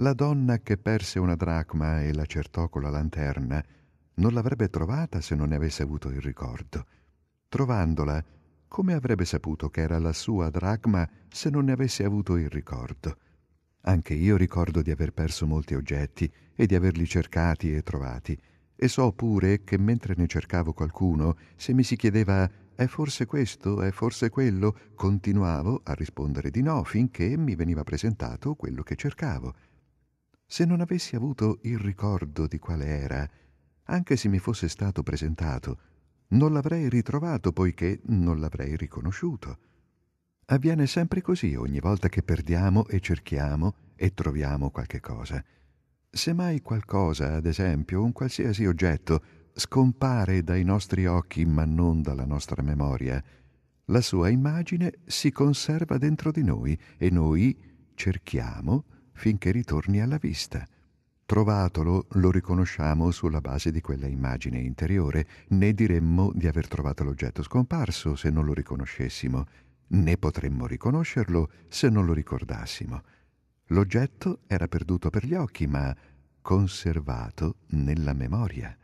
La donna che perse una dracma e la cercò con la lanterna non l'avrebbe trovata se non ne avesse avuto il ricordo. Trovandola, come avrebbe saputo che era la sua dracma se non ne avesse avuto il ricordo? Anche io ricordo di aver perso molti oggetti e di averli cercati e trovati, e so pure che mentre ne cercavo qualcuno, se mi si chiedeva è forse questo, è forse quello, continuavo a rispondere di no finché mi veniva presentato quello che cercavo. Se non avessi avuto il ricordo di quale era, anche se mi fosse stato presentato, non l'avrei ritrovato poiché non l'avrei riconosciuto. Avviene sempre così ogni volta che perdiamo e cerchiamo e troviamo qualche cosa. Se mai qualcosa, ad esempio, un qualsiasi oggetto, scompare dai nostri occhi ma non dalla nostra memoria, la sua immagine si conserva dentro di noi e noi cerchiamo, finché ritorni alla vista. Trovatolo lo riconosciamo sulla base di quella immagine interiore, né diremmo di aver trovato l'oggetto scomparso se non lo riconoscessimo, né potremmo riconoscerlo se non lo ricordassimo. L'oggetto era perduto per gli occhi, ma conservato nella memoria.